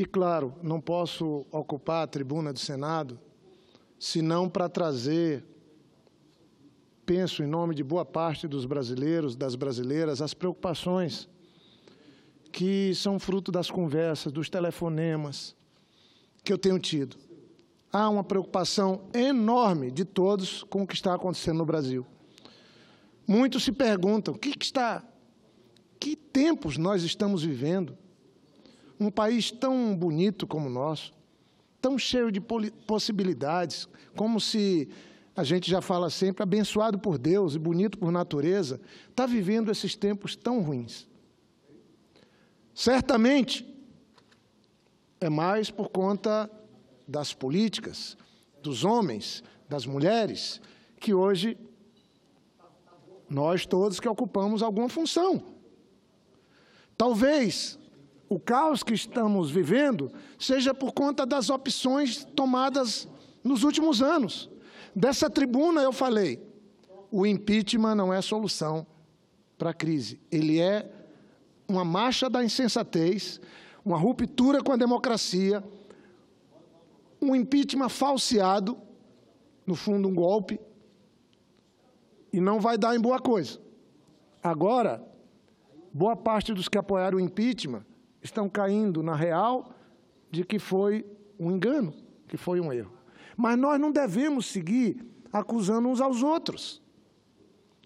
E, claro, não posso ocupar a tribuna do Senado senão para trazer, penso em nome de boa parte dos brasileiros, das brasileiras, as preocupações que são fruto das conversas, dos telefonemas que eu tenho tido. Há uma preocupação enorme de todos com o que está acontecendo no Brasil. Muitos se perguntam: o que, que está. Que tempos nós estamos vivendo? um país tão bonito como o nosso, tão cheio de possibilidades, como se a gente já fala sempre, abençoado por Deus e bonito por natureza, está vivendo esses tempos tão ruins. Certamente é mais por conta das políticas, dos homens, das mulheres, que hoje nós todos que ocupamos alguma função. Talvez o caos que estamos vivendo seja por conta das opções tomadas nos últimos anos. Dessa tribuna eu falei, o impeachment não é solução para a crise. Ele é uma marcha da insensatez, uma ruptura com a democracia, um impeachment falseado, no fundo um golpe, e não vai dar em boa coisa. Agora, boa parte dos que apoiaram o impeachment estão caindo na real de que foi um engano, que foi um erro. Mas nós não devemos seguir acusando uns aos outros,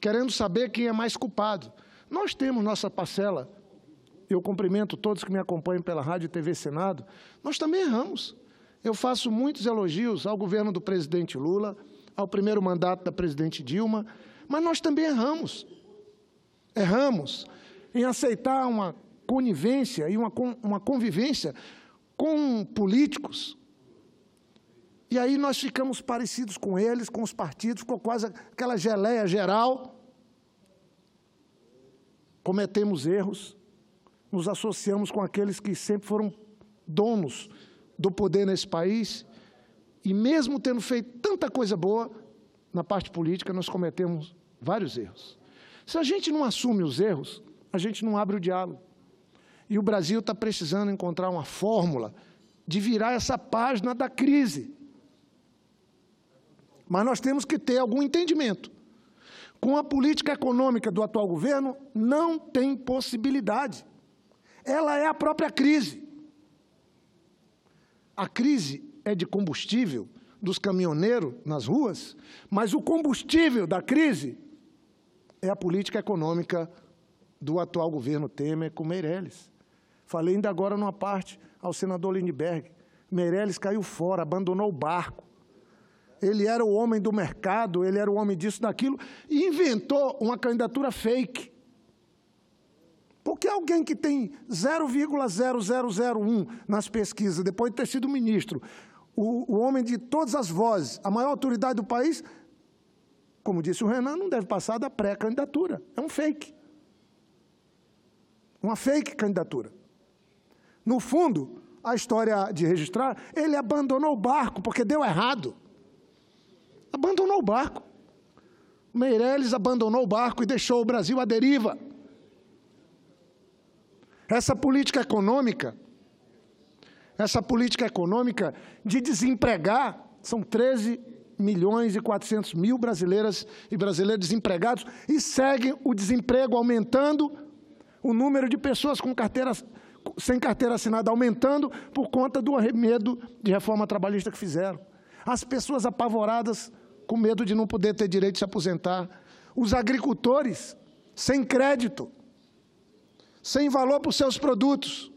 querendo saber quem é mais culpado. Nós temos nossa parcela. Eu cumprimento todos que me acompanham pela Rádio e TV Senado. Nós também erramos. Eu faço muitos elogios ao governo do presidente Lula, ao primeiro mandato da presidente Dilma, mas nós também erramos. Erramos em aceitar uma conivência e uma, uma convivência com políticos. E aí nós ficamos parecidos com eles, com os partidos, com quase aquela geleia geral. Cometemos erros, nos associamos com aqueles que sempre foram donos do poder nesse país, e mesmo tendo feito tanta coisa boa, na parte política nós cometemos vários erros. Se a gente não assume os erros, a gente não abre o diálogo. E o Brasil está precisando encontrar uma fórmula de virar essa página da crise. Mas nós temos que ter algum entendimento. Com a política econômica do atual governo, não tem possibilidade. Ela é a própria crise. A crise é de combustível dos caminhoneiros nas ruas, mas o combustível da crise é a política econômica do atual governo Temer com Meirelles. Falei ainda agora numa parte ao senador Lindbergh. Meirelles caiu fora, abandonou o barco. Ele era o homem do mercado, ele era o homem disso, daquilo, e inventou uma candidatura fake. Porque alguém que tem 0,0001 nas pesquisas, depois de ter sido ministro, o, o, homem de todas as vozes, a maior autoridade do país, como disse o Renan, não deve passar da pré-candidatura. É um fake. Uma fake candidatura. No fundo, a história de registrar, ele abandonou o barco porque deu errado. Abandonou o barco. Meirelles abandonou o barco e deixou o Brasil à deriva. Essa política econômica, essa política econômica de desempregar, são 13 milhões e 400 mil brasileiras e brasileiros desempregados e segue o desemprego aumentando, o número de pessoas com carteiras sem carteira assinada aumentando por conta do arremedo de reforma trabalhista que fizeram. As pessoas apavoradas com medo de não poder ter direito de se aposentar. Os agricultores sem crédito, sem valor para os seus produtos.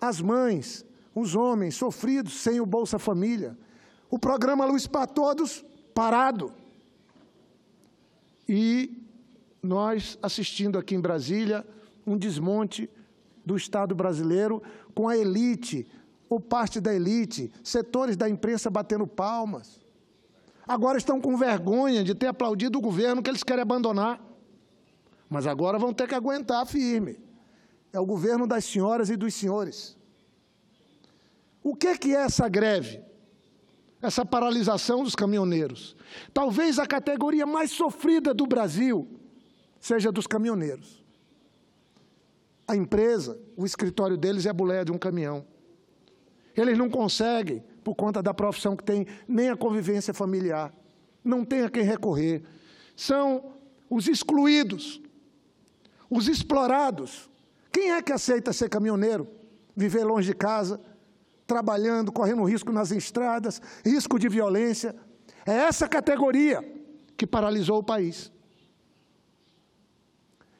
As mães, os homens sofridos sem o Bolsa Família. O programa Luz para Todos parado. E nós assistindo aqui em Brasília um desmonte do Estado brasileiro com a elite, ou parte da elite, setores da imprensa batendo palmas. Agora estão com vergonha de ter aplaudido o governo que eles querem abandonar. Mas agora vão ter que aguentar firme. É o governo das senhoras e dos senhores. O que, que é essa greve? Essa paralisação dos caminhoneiros. Talvez a categoria mais sofrida do Brasil seja dos caminhoneiros a empresa, o escritório deles é a buleia de um caminhão. Eles não conseguem, por conta da profissão que tem, nem a convivência familiar. Não tem a quem recorrer. São os excluídos, os explorados. Quem é que aceita ser caminhoneiro, viver longe de casa, trabalhando, correndo risco nas estradas, risco de violência? É essa categoria que paralisou o país.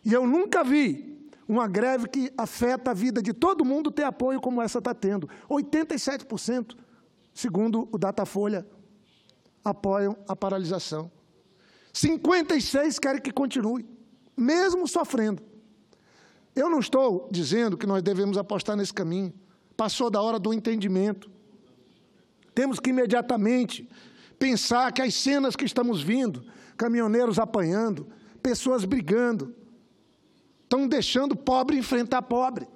E eu nunca vi uma greve que afeta a vida de todo mundo ter apoio como essa está tendo. 87%, segundo o Datafolha, apoiam a paralisação. 56 querem que continue, mesmo sofrendo. Eu não estou dizendo que nós devemos apostar nesse caminho. Passou da hora do entendimento. Temos que imediatamente pensar que as cenas que estamos vindo, caminhoneiros apanhando, pessoas brigando, Estão deixando pobre enfrentar pobre.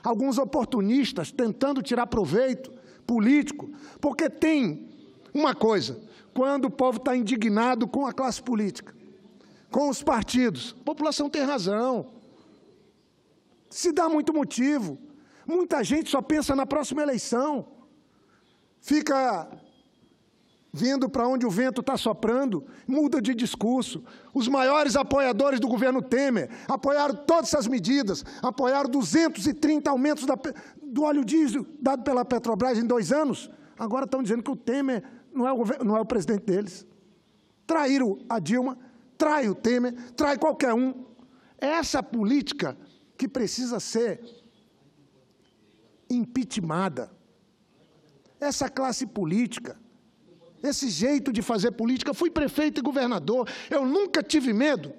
Alguns oportunistas tentando tirar proveito político, porque tem uma coisa: quando o povo está indignado com a classe política, com os partidos, a população tem razão. Se dá muito motivo. Muita gente só pensa na próxima eleição. Fica vindo para onde o vento está soprando, muda de discurso. Os maiores apoiadores do governo Temer apoiaram todas essas medidas, apoiaram 230 aumentos da, do óleo diesel dado pela Petrobras em dois anos. Agora estão dizendo que o Temer não é o, não é o presidente deles. Traíram a Dilma, trai o Temer, trai qualquer um. É essa política que precisa ser impeachmentada. Essa classe política esse jeito de fazer política. Fui prefeito e governador, eu nunca tive medo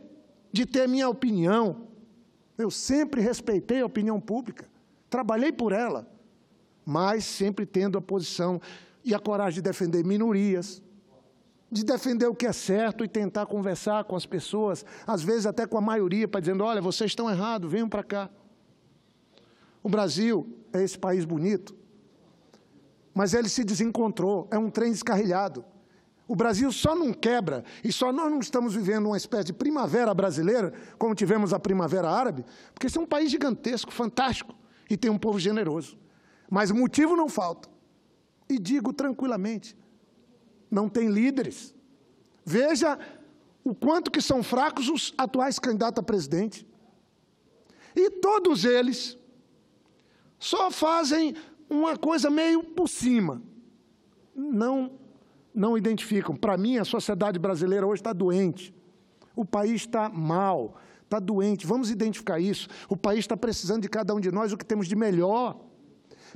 de ter minha opinião. Eu sempre respeitei a opinião pública, trabalhei por ela, mas sempre tendo a posição e a coragem de defender minorias, de defender o que é certo e tentar conversar com as pessoas, às vezes até com a maioria, para dizendo, olha, vocês estão errados, venham para cá. O Brasil é esse país bonito, mas ele se desencontrou, é um trem descarrilhado. O Brasil só não quebra, e só nós não estamos vivendo uma espécie de primavera brasileira, como tivemos a primavera árabe, porque esse é um país gigantesco, fantástico, e tem um povo generoso. Mas motivo não falta. E digo tranquilamente, não tem líderes. Veja o quanto que são fracos os atuais candidatos a presidente. E todos eles só fazem uma coisa meio por cima. Não, não identificam. Para mim, a sociedade brasileira hoje está doente. O país está mal, está doente. Vamos identificar isso. O país está precisando de cada um de nós o que temos de melhor.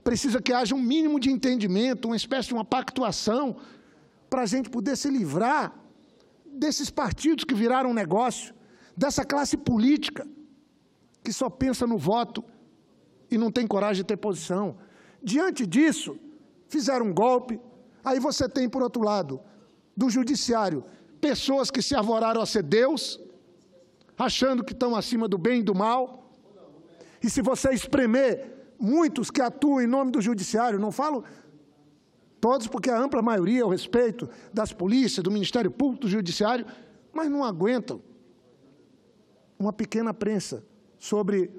Precisa que haja um mínimo de entendimento, uma espécie de uma pactuação, para a gente poder se livrar desses partidos que viraram negócio, dessa classe política que só pensa no voto e não tem coragem de ter posição. Diante disso, fizeram um golpe. Aí você tem, por outro lado, do judiciário, pessoas que se avoraram a ser Deus, achando que estão acima do bem e do mal. E se você espremer muitos que atuam em nome do judiciário, não falo todos, porque a ampla maioria, ao respeito, das polícias, do Ministério Público, do Judiciário, mas não aguentam uma pequena prensa sobre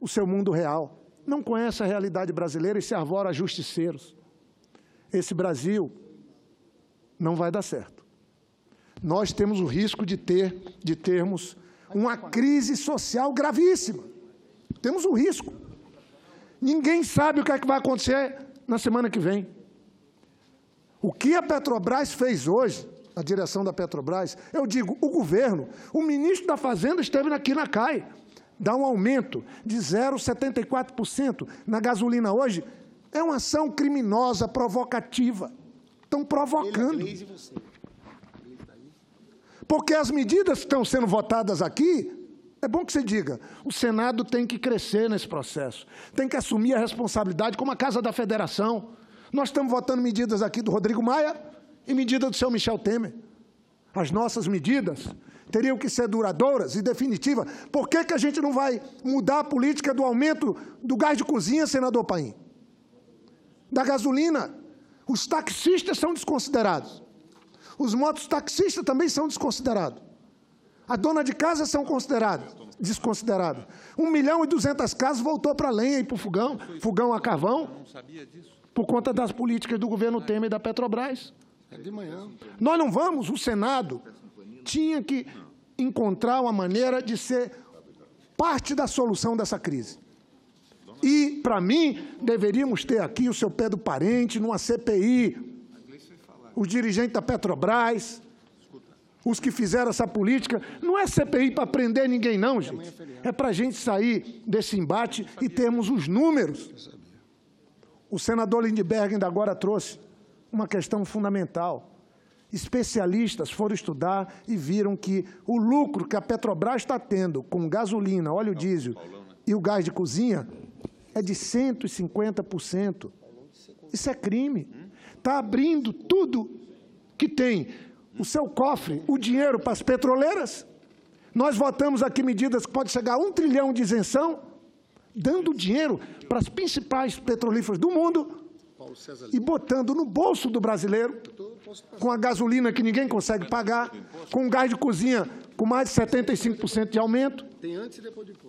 o seu mundo real não conhece a realidade brasileira e se arvora a justiceiros. Esse Brasil não vai dar certo. Nós temos o risco de ter, de termos uma crise social gravíssima. Temos um risco. Ninguém sabe o que é que vai acontecer na semana que vem. O que a Petrobras fez hoje, a direção da Petrobras, eu digo, o governo, o ministro da Fazenda esteve aqui na CAI dá um aumento de 0,74% na gasolina hoje, é uma ação criminosa, provocativa. Estão provocando. Porque as medidas que estão sendo votadas aqui, é bom que você diga, o Senado tem que crescer nesse processo, tem que assumir a responsabilidade, como a Casa da Federação. Nós estamos votando medidas aqui do Rodrigo Maia e medida do seu Michel Temer. As nossas medidas teriam que ser duradouras e definitivas. Por que, que a gente não vai mudar a política do aumento do gás de cozinha, senador Paim? Da gasolina. Os taxistas são desconsiderados. Os motos taxistas também são desconsiderados. A dona de casa são consideradas, desconsideradas. Um milhão e duzentas casas voltou para lenha e para o fogão, fogão a carvão, por conta das políticas do governo Temer e da Petrobras. É de manhã. Nós não vamos, o Senado tinha que encontrar uma maneira de ser parte da solução dessa crise. E, para mim, deveríamos ter aqui o seu Pedro Parente numa CPI, os dirigentes da Petrobras, os que fizeram essa política. Não é CPI para prender ninguém, não, gente. É para a gente sair desse embate e termos os números. O senador Lindbergh ainda agora trouxe uma questão fundamental especialistas foram estudar e viram que o lucro que a Petrobras está tendo com gasolina, óleo diesel né? e o gás de cozinha é de 150%. Isso é crime. Está abrindo tudo que tem. O seu cofre, o dinheiro para as petroleiras. Nós votamos aqui medidas que podem chegar a um trilhão de isenção, dando dinheiro para as principais petrolíferas do mundo e botando no bolso do brasileiro, com a gasolina que ninguém consegue pagar, com o gás de cozinha com mais de 75% de aumento,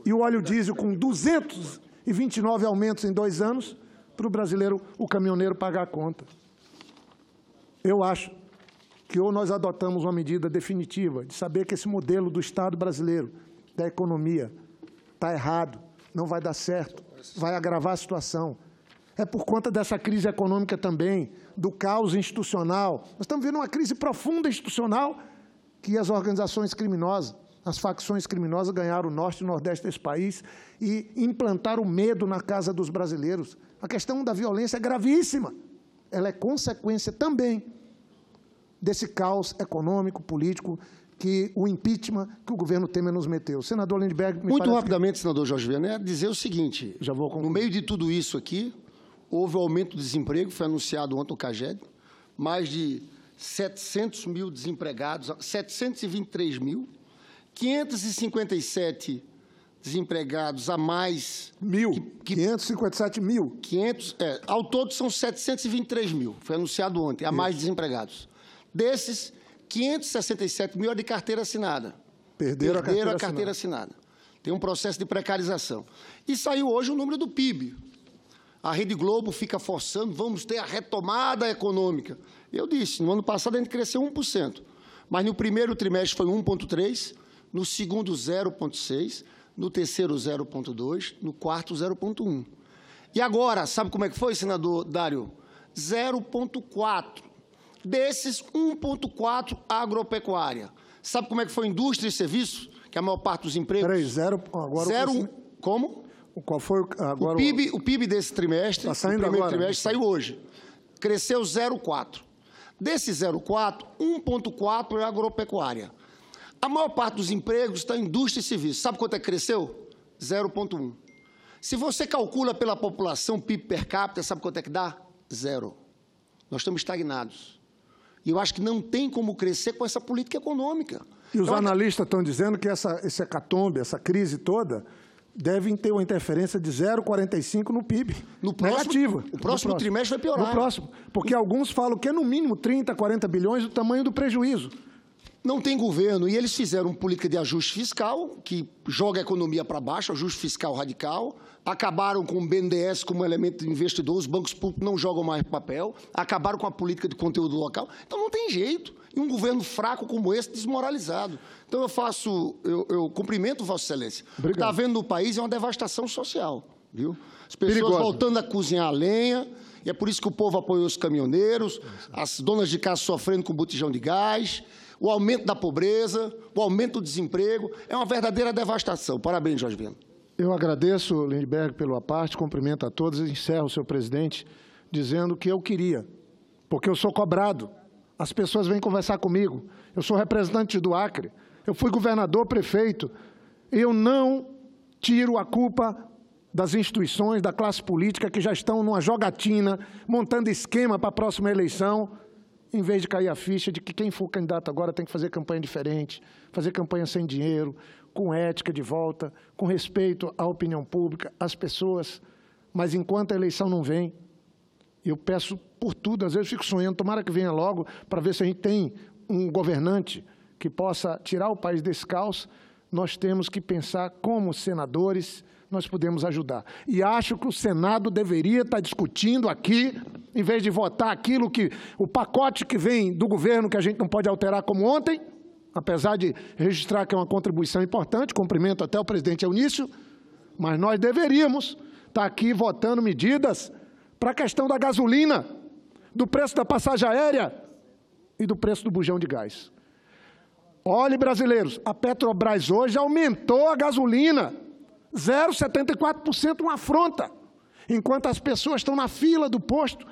e o óleo diesel com 229 aumentos em dois anos, para o brasileiro, o caminhoneiro, pagar a conta. Eu acho que ou nós adotamos uma medida definitiva de saber que esse modelo do Estado brasileiro, da economia, está errado, não vai dar certo, vai agravar a situação, é por conta dessa crise econômica também, do caos institucional. Nós estamos vendo uma crise profunda institucional que as organizações criminosas, as facções criminosas ganharam o norte e o nordeste desse país e implantaram o medo na casa dos brasileiros. A questão da violência é gravíssima. Ela é consequência também desse caos econômico, político, que o impeachment que o governo Temer nos meteu. Senador Lindbergh... Me Muito rapidamente, que... senador Jorge Vianney, é dizer o seguinte, Já vou no meio de tudo isso aqui, houve o aumento do desemprego, foi anunciado ontem o CAGED, mais de 700 mil desempregados, 723 mil, 557 desempregados a mais... Mil, que, 557 mil. 500, é, ao todo são 723 mil, foi anunciado ontem, a Isso. mais desempregados. Desses, 567 mil é de carteira assinada. Perderam, Perderam a carteira, a carteira assinada. assinada. Tem um processo de precarização. E saiu hoje o número do PIB, a Rede Globo fica forçando, vamos ter a retomada econômica. Eu disse, no ano passado a gente cresceu 1%, mas no primeiro trimestre foi 1,3%, no segundo 0,6%, no terceiro 0,2%, no quarto 0,1%. E agora, sabe como é que foi, senador Dário? 0,4%. Desses, 1,4% agropecuária. Sabe como é que foi indústria e serviço? Que é a maior parte dos empregos. Peraí, zero, agora... 0. consigo... como? Qual foi agora? O PIB, o PIB desse trimestre, tá saindo o primeiro agora, trimestre, né? saiu hoje. Cresceu 0,4. Desse 0,4, 1,4 é agropecuária. A maior parte dos empregos está em indústria e serviços. Sabe quanto é que cresceu? 0,1. Se você calcula pela população PIB per capita, sabe quanto é que dá? Zero. Nós estamos estagnados. E eu acho que não tem como crescer com essa política econômica. E os então, analistas estão dizendo que essa, esse hecatombe, essa crise toda, devem ter uma interferência de 0,45 no PIB. No próximo, negativa. O próximo, próximo, trimestre vai piorar. No próximo. Porque alguns falam que é no mínimo 30, 40 bilhões o tamanho do prejuízo. Não tem governo. E eles fizeram política de ajuste fiscal, que joga a economia para baixo, ajuste fiscal radical. Acabaram com o BNDES como elemento de investidor, os bancos públicos não jogam mais papel. Acabaram com a política de conteúdo local. Então não tem jeito e um governo fraco como esse, desmoralizado. Então eu faço, eu, eu cumprimento Vossa Excelência. Obrigado. O que está havendo no país é uma devastação social, viu? As pessoas voltando a cozinhar a lenha, e é por isso que o povo apoiou os caminhoneiros, as donas de casa sofrendo com botijão de gás, o aumento da pobreza, o aumento do desemprego. É uma verdadeira devastação. Parabéns, Jorge Bento. Eu agradeço, Lindberg pelo parte, cumprimento a todos e encerro, senhor presidente, dizendo que eu queria, porque eu sou cobrado. As pessoas vêm conversar comigo. Eu sou representante do Acre. Eu fui governador, prefeito. Eu não tiro a culpa das instituições, da classe política que já estão numa jogatina, montando esquema para a próxima eleição, em vez de cair a ficha de que quem for candidato agora tem que fazer campanha diferente, fazer campanha sem dinheiro, com ética de volta, com respeito à opinião pública, às pessoas. Mas enquanto a eleição não vem, eu peço por tudo, às vezes fico sonhando, tomara que venha logo, para ver se a gente tem um governante que possa tirar o país desse caos. Nós temos que pensar como senadores nós podemos ajudar. E acho que o Senado deveria estar tá discutindo aqui, em vez de votar aquilo que o pacote que vem do governo que a gente não pode alterar como ontem, apesar de registrar que é uma contribuição importante, cumprimento até o presidente Eunício, mas nós deveríamos estar tá aqui votando medidas para a questão da gasolina, do preço da passagem aérea e do preço do bujão de gás. Olhe, brasileiros, a Petrobras hoje aumentou a gasolina 0,74%, uma afronta. Enquanto as pessoas estão na fila do posto,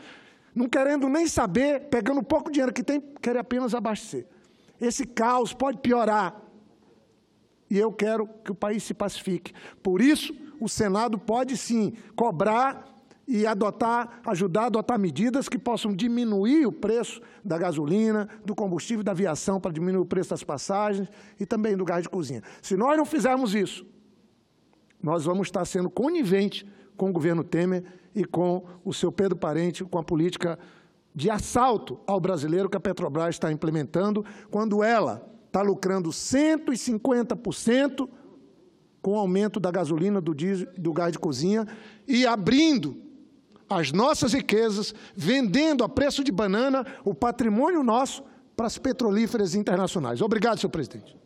não querendo nem saber, pegando o pouco dinheiro que tem, querem apenas abastecer. Esse caos pode piorar. E eu quero que o país se pacifique. Por isso, o Senado pode sim cobrar e adotar, ajudar a adotar medidas que possam diminuir o preço da gasolina, do combustível da aviação para diminuir o preço das passagens e também do gás de cozinha. Se nós não fizermos isso, nós vamos estar sendo conivente com o governo Temer e com o seu Pedro Parente, com a política de assalto ao brasileiro que a Petrobras está implementando, quando ela está lucrando 150% com o aumento da gasolina, do, diesel, do gás de cozinha e abrindo as nossas riquezas, vendendo a preço de banana o patrimônio nosso para as petrolíferas internacionais. Obrigado, senhor presidente.